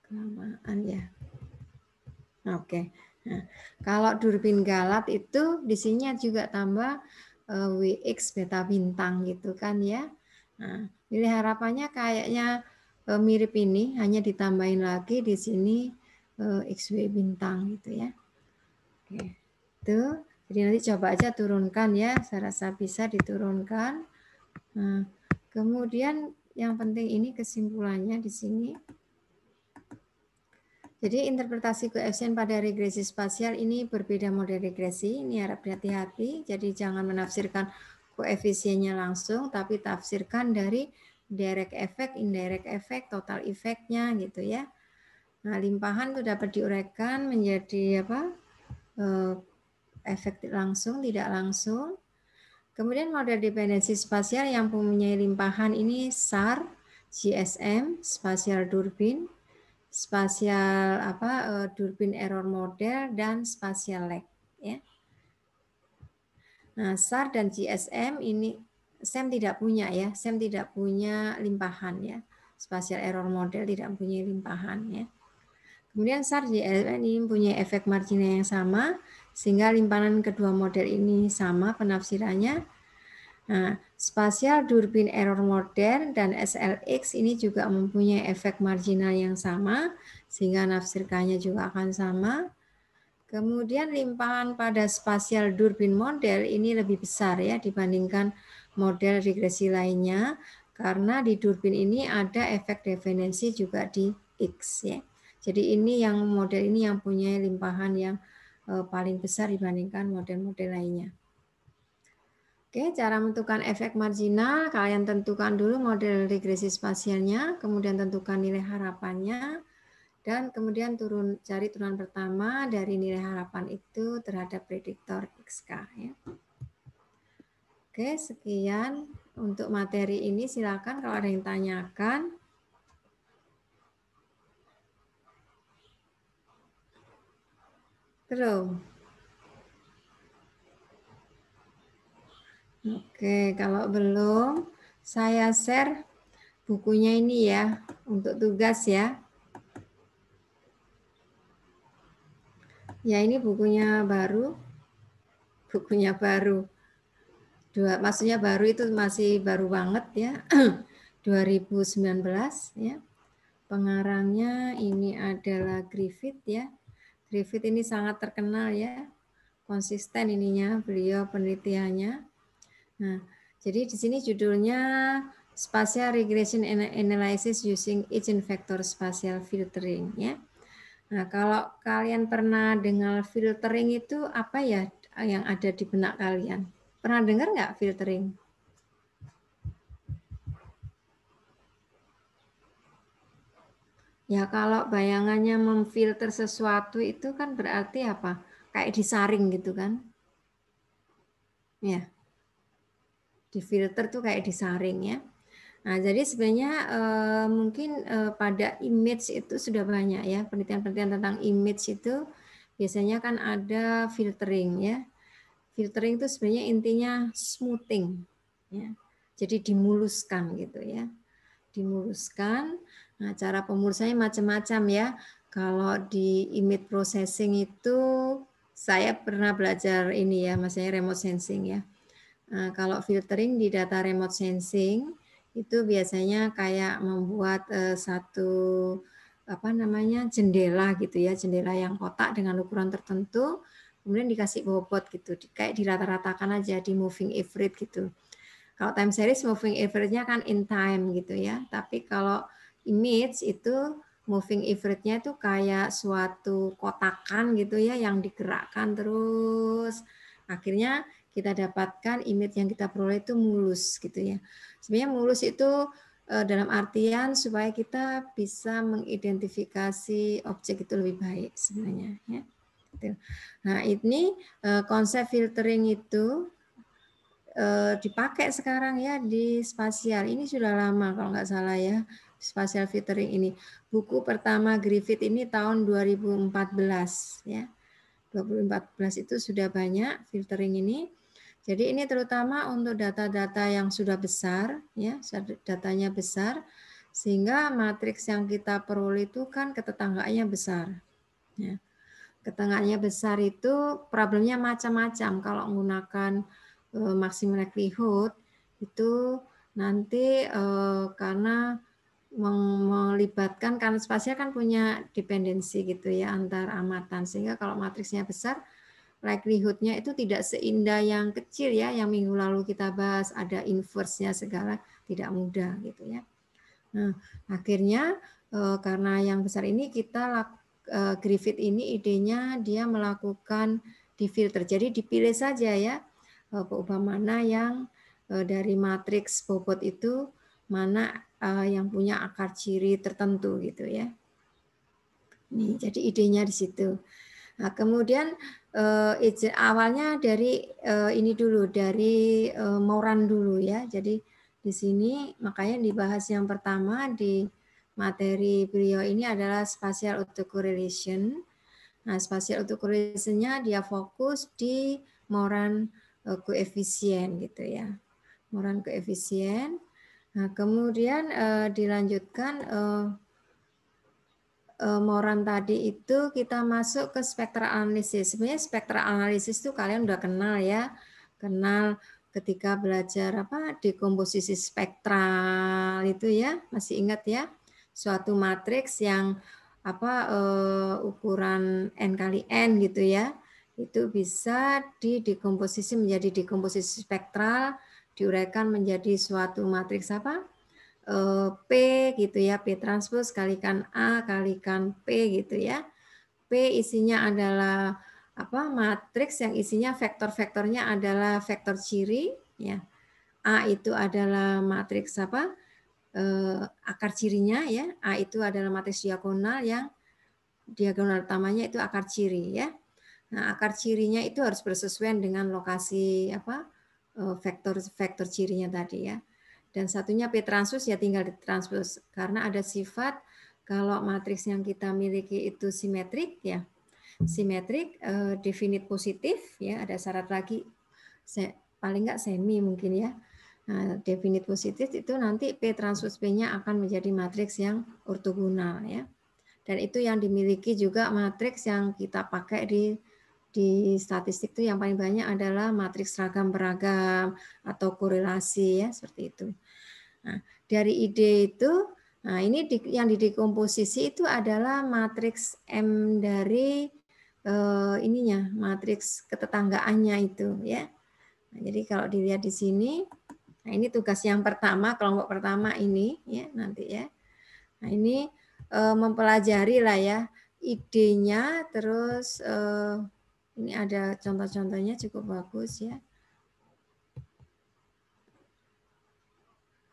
Kelamaan ya. Oke. Nah, kalau durbin galat itu di sini juga tambah eh, WX beta bintang gitu kan ya. Nah, jadi harapannya kayaknya Eh, mirip ini hanya ditambahin lagi di sini eh, XW bintang gitu ya. Oke. Itu jadi nanti coba aja turunkan ya, saya rasa bisa diturunkan. Nah, kemudian yang penting ini kesimpulannya di sini. Jadi interpretasi koefisien pada regresi spasial ini berbeda model regresi. Ini harap hati-hati. Jadi jangan menafsirkan koefisiennya langsung, tapi tafsirkan dari direct effect, indirect effect, total effectnya gitu ya. Nah, limpahan itu dapat diuraikan menjadi apa? Eh, efek langsung, tidak langsung. Kemudian model dependensi spasial yang mempunyai limpahan ini SAR, GSM, spasial durbin, spasial apa eh, durbin error model dan spasial lag ya. Nah, SAR dan GSM ini Sam tidak punya ya, Sam tidak punya limpahan ya. Spasial error model tidak punya limpahan ya. Kemudian SAR JLN ini punya efek marginnya yang sama, sehingga limpahan kedua model ini sama penafsirannya. Nah, spasial Durbin Error Model dan SLX ini juga mempunyai efek marginal yang sama, sehingga nafsirkannya juga akan sama. Kemudian limpahan pada spasial Durbin model ini lebih besar ya dibandingkan model regresi lainnya karena di Durbin ini ada efek definisi juga di X ya. Jadi ini yang model ini yang punya limpahan yang eh, paling besar dibandingkan model-model lainnya. Oke, cara menentukan efek marginal, kalian tentukan dulu model regresi spasialnya, kemudian tentukan nilai harapannya, dan kemudian turun cari turunan pertama dari nilai harapan itu terhadap prediktor XK. Ya. Oke, sekian untuk materi ini. Silakan kalau ada yang tanyakan. Belum. Oke, kalau belum, saya share bukunya ini ya, untuk tugas ya. Ya, ini bukunya baru. Bukunya baru dua maksudnya baru itu masih baru banget ya 2019 <clears throat> ya pengarangnya ini adalah Griffith ya Griffith ini sangat terkenal ya konsisten ininya beliau penelitiannya nah jadi di sini judulnya spatial regression analysis using agent vector spatial filtering ya nah kalau kalian pernah dengar filtering itu apa ya yang ada di benak kalian Pernah dengar nggak filtering? Ya kalau bayangannya memfilter sesuatu itu kan berarti apa? Kayak disaring gitu kan? Ya. Difilter tuh kayak disaring ya. Nah, jadi sebenarnya eh, mungkin eh, pada image itu sudah banyak ya penelitian-penelitian tentang image itu biasanya kan ada filtering ya. Filtering itu sebenarnya intinya smoothing, ya. jadi dimuluskan gitu ya, dimuluskan. Nah, cara pemulusannya macam-macam ya. Kalau di image processing itu saya pernah belajar ini ya, maksudnya remote sensing ya. Nah, kalau filtering di data remote sensing itu biasanya kayak membuat uh, satu apa namanya jendela gitu ya, jendela yang kotak dengan ukuran tertentu kemudian dikasih bobot gitu kayak dirata-ratakan aja di moving average gitu kalau time series moving average-nya kan in time gitu ya tapi kalau image itu moving average-nya itu kayak suatu kotakan gitu ya yang digerakkan terus akhirnya kita dapatkan image yang kita peroleh itu mulus gitu ya sebenarnya mulus itu eh, dalam artian supaya kita bisa mengidentifikasi objek itu lebih baik sebenarnya ya. Gitu. Nah ini eh, konsep filtering itu eh, dipakai sekarang ya di spasial. Ini sudah lama kalau nggak salah ya spasial filtering ini. Buku pertama Griffith ini tahun 2014 ya. 2014 itu sudah banyak filtering ini. Jadi ini terutama untuk data-data yang sudah besar ya, datanya besar sehingga matriks yang kita peroleh itu kan ketetanggaannya besar. Ya. Ketengahnya besar itu problemnya macam-macam. Kalau menggunakan uh, eh, maximum likelihood itu nanti uh, karena melibatkan karena spasial kan punya dependensi gitu ya antar amatan sehingga kalau matriksnya besar likelihoodnya itu tidak seindah yang kecil ya yang minggu lalu kita bahas ada inverse-nya segala tidak mudah gitu ya. Nah, akhirnya eh, karena yang besar ini kita Gravit eh, Griffith ini idenya dia melakukan filter. Jadi dipilih saja ya uh, mana yang eh, dari matriks bobot itu mana yang punya akar ciri tertentu gitu ya. Nih, jadi idenya di situ. Nah, kemudian awalnya dari ini dulu dari Moran dulu ya. Jadi di sini makanya dibahas yang pertama di materi beliau ini adalah spatial autocorrelation. Nah, spatial autocorrelation-nya dia fokus di moran eh, koefisien gitu ya. Moran koefisien. Nah, kemudian uh, dilanjutkan uh, moran tadi itu kita masuk ke spektra analisis. Sebenarnya spektra analisis itu kalian udah kenal ya. Kenal ketika belajar apa dekomposisi spektral itu ya, masih ingat ya? suatu matriks yang apa uh, ukuran n kali n gitu ya itu bisa didekomposisi menjadi dekomposisi spektral diuraikan menjadi suatu matriks apa uh, p gitu ya p transpose kalikan a kalikan p gitu ya p isinya adalah apa matriks yang isinya vektor-vektornya adalah vektor ciri ya a itu adalah matriks apa Eh, akar cirinya ya. A itu adalah matriks diagonal yang diagonal utamanya itu akar ciri ya. Nah, akar cirinya itu harus bersesuaian dengan lokasi apa eh, vektor vektor cirinya tadi ya. Dan satunya P transus ya tinggal di transpose karena ada sifat kalau matriks yang kita miliki itu simetrik ya. Simetrik, eh, definite positif ya, ada syarat lagi paling nggak semi mungkin ya. Nah, definite positif itu nanti P transpose P-nya akan menjadi matriks yang ortogonal ya. Dan itu yang dimiliki juga matriks yang kita pakai di di statistik itu yang paling banyak adalah matriks ragam beragam atau korelasi ya seperti itu. Nah, dari ide itu nah ini di, yang didekomposisi itu adalah matriks M dari eh, ininya, matriks ketetanggaannya itu ya. Nah, jadi kalau dilihat di sini Nah, ini tugas yang pertama, kelompok pertama ini ya nanti ya. Nah, ini e, mempelajari lah ya idenya terus e, ini ada contoh-contohnya cukup bagus ya.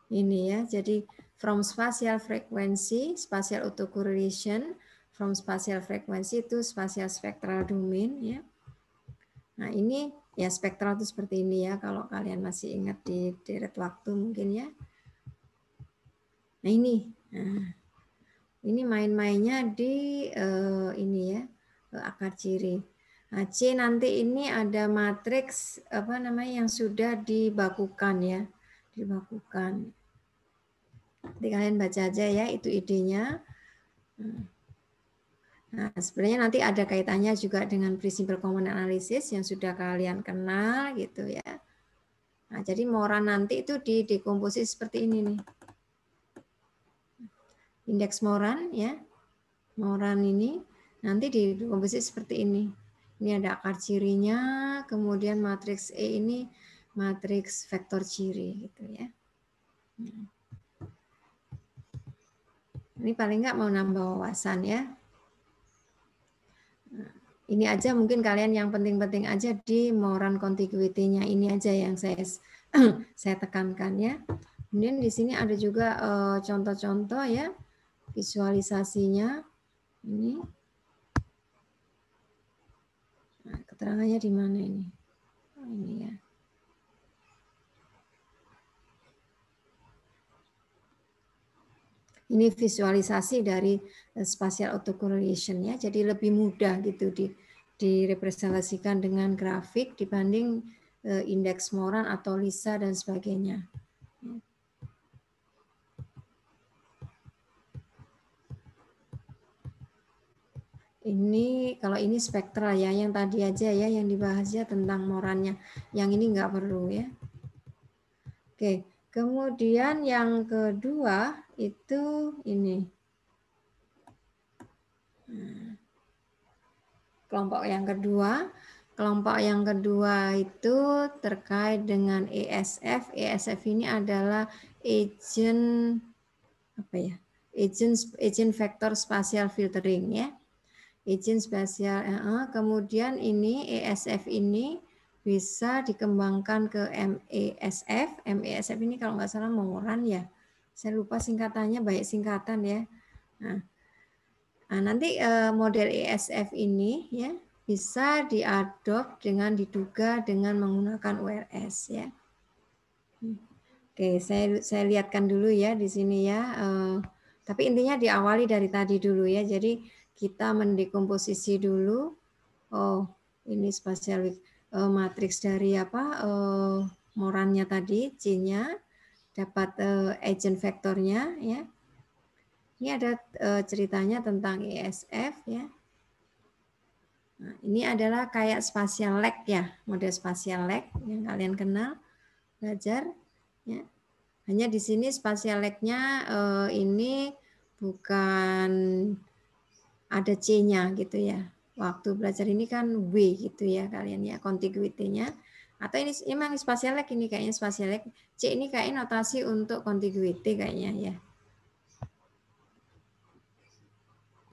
Ini ya, jadi from spatial frequency, spatial autocorrelation, from spatial frequency itu spatial spectral domain ya. Nah, ini ya spektral itu seperti ini ya kalau kalian masih ingat di deret waktu mungkin ya nah ini nah, ini main-mainnya di uh, ini ya eh, akar ciri nah, C nanti ini ada matriks apa namanya yang sudah dibakukan ya dibakukan nanti kalian baca aja ya itu idenya hmm. Nah, sebenarnya nanti ada kaitannya juga dengan prinsip common analysis yang sudah kalian kenal gitu ya. Nah, jadi mora nanti itu dikomposisi seperti ini nih. Indeks moran ya. Moran ini nanti dikomposisi seperti ini. Ini ada akar cirinya, kemudian matriks E ini matriks vektor ciri gitu ya. Nah. Ini paling nggak mau nambah wawasan ya ini aja mungkin kalian yang penting-penting aja di moran contiguity-nya ini aja yang saya <clears throat> saya tekankan ya. Kemudian di sini ada juga eh, contoh-contoh ya visualisasinya ini. Nah, keterangannya di mana ini? Oh, ini ya. Ini visualisasi dari eh, spatial autocorrelation ya. Jadi lebih mudah gitu di direpresentasikan dengan grafik dibanding eh, indeks Moran atau Lisa dan sebagainya. Ini kalau ini spektral ya, yang tadi aja ya yang dibahas ya tentang morannya. Yang ini nggak perlu ya. Oke, kemudian yang kedua itu ini. Nah, kelompok yang kedua, kelompok yang kedua itu terkait dengan ESF. ESF ini adalah agent apa ya? Agent agent vektor spatial filtering ya. Agent spatial kemudian ini ESF ini bisa dikembangkan ke MESF. MESF ini kalau nggak salah menguran ya saya lupa singkatannya, baik singkatan ya. Nah, nah nanti eh, model ESF ini ya bisa diadop dengan diduga dengan menggunakan URS ya. Hmm. Oke, saya saya lihatkan dulu ya di sini ya. Eh, tapi intinya diawali dari tadi dulu ya. Jadi kita mendekomposisi dulu. Oh, ini spesial eh, matriks dari apa? Eh, morannya tadi, C-nya dapat uh, agent vektornya ya. Ini ada uh, ceritanya tentang ESF ya. Nah, ini adalah kayak spasial lag ya, model spasial lag yang kalian kenal belajar ya. Hanya di sini spasial lag uh, eh, ini bukan ada C-nya gitu ya. Waktu belajar ini kan W gitu ya kalian ya, contiguity-nya atau ini memang spasialek ini kayaknya spasialek C ini kayak notasi untuk contiguity kayaknya ya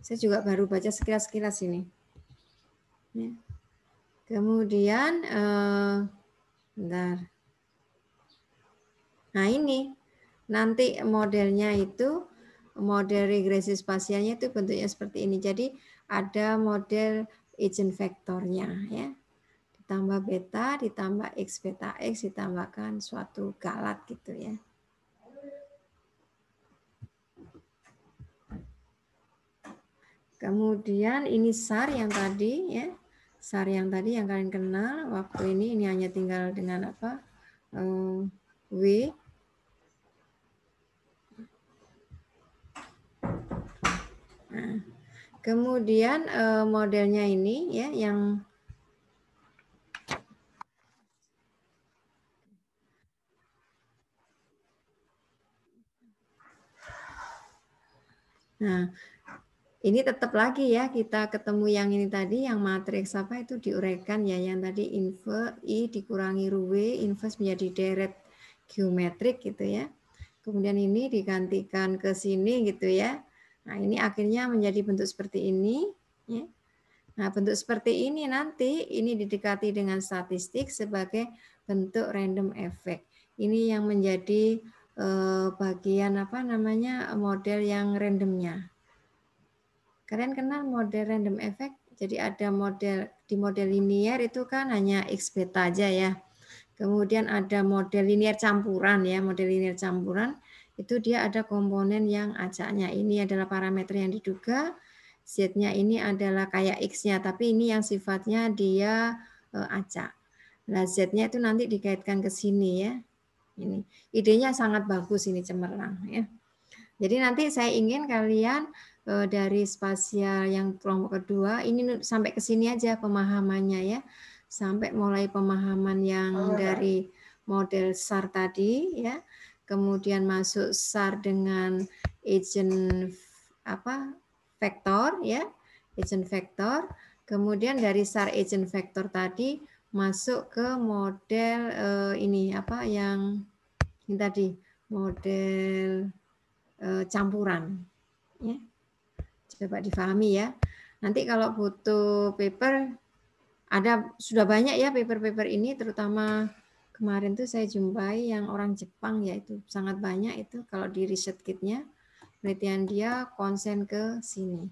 saya juga baru baca sekilas-sekilas ini ya. kemudian eh, bentar nah ini nanti modelnya itu model regresi spasialnya itu bentuknya seperti ini jadi ada model agent vektornya ya tambah beta ditambah x beta x ditambahkan suatu galat gitu ya. Kemudian ini SAR yang tadi ya. SAR yang tadi yang kalian kenal waktu ini ini hanya tinggal dengan apa? Eh, w nah, kemudian eh, modelnya ini ya yang Nah, ini tetap lagi ya kita ketemu yang ini tadi yang matriks apa itu diuraikan ya yang tadi inve i dikurangi w inverse menjadi deret geometrik gitu ya. Kemudian ini digantikan ke sini gitu ya. Nah, ini akhirnya menjadi bentuk seperti ini ya. Nah, bentuk seperti ini nanti ini didekati dengan statistik sebagai bentuk random effect. Ini yang menjadi Eh, bagian apa namanya model yang randomnya. Kalian kenal model random effect? Jadi ada model di model linear itu kan hanya x beta aja ya. Kemudian ada model linear campuran ya, model linear campuran itu dia ada komponen yang acaknya. Ini adalah parameter yang diduga, Z-nya ini adalah kayak X-nya, tapi ini yang sifatnya dia eh, acak. Nah, Z-nya itu nanti dikaitkan ke sini ya ini idenya sangat bagus ini cemerlang ya jadi nanti saya ingin kalian eh, dari spasial yang kelompok kedua ini sampai ke sini aja pemahamannya ya sampai mulai pemahaman yang dari model SAR tadi ya kemudian masuk SAR dengan agent apa vektor ya agent vektor kemudian dari SAR agent vektor tadi masuk ke model uh, ini apa yang ini tadi model uh, campuran ya coba difahami ya nanti kalau butuh paper ada sudah banyak ya paper-paper ini terutama kemarin tuh saya jumpai yang orang Jepang ya itu sangat banyak itu kalau di riset kitnya penelitian dia konsen ke sini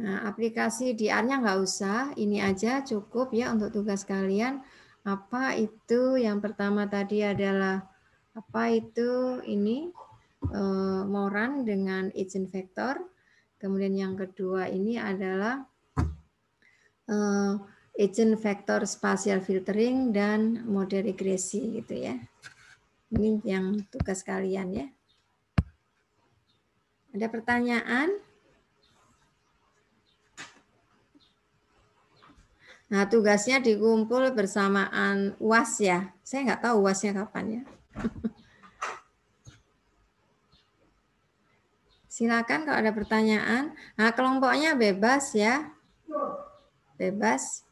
Nah, aplikasi DR-nya nggak usah, ini aja cukup ya untuk tugas kalian. Apa itu yang pertama tadi adalah apa itu ini e, moran dengan agent vektor. Kemudian yang kedua ini adalah e, eh, agent vektor spatial filtering dan model regresi gitu ya. Ini yang tugas kalian ya. Ada pertanyaan? Nah, tugasnya dikumpul bersamaan UAS ya. Saya nggak tahu UASnya kapan ya. <laughs> Silakan kalau ada pertanyaan. Nah, kelompoknya bebas ya. Bebas.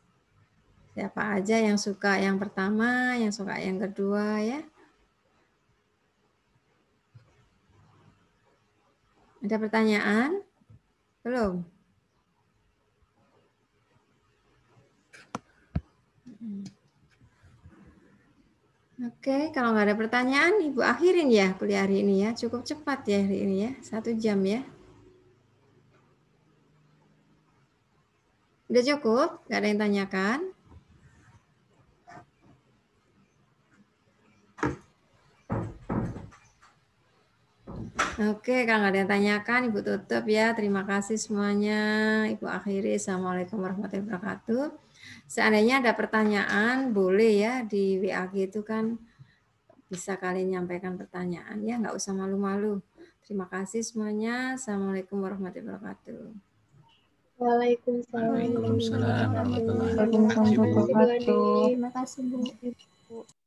Siapa aja yang suka yang pertama, yang suka yang kedua ya. Ada pertanyaan? Belum? Oke, kalau nggak ada pertanyaan, Ibu akhirin ya kuliah hari ini ya. Cukup cepat ya hari ini ya, satu jam ya. Udah cukup? Nggak ada yang tanyakan? Oke, kalau nggak ada yang tanyakan, Ibu tutup ya. Terima kasih semuanya. Ibu akhiri. Assalamualaikum warahmatullahi wabarakatuh. Seandainya ada pertanyaan, boleh ya di WA itu kan bisa kalian nyampaikan pertanyaan ya, nggak usah malu-malu. Terima kasih semuanya. Assalamualaikum warahmatullahi wabarakatuh. Waalaikumsalam. Waalaikumsalam warahmatullahi wabarakatuh. Terima kasih Bu.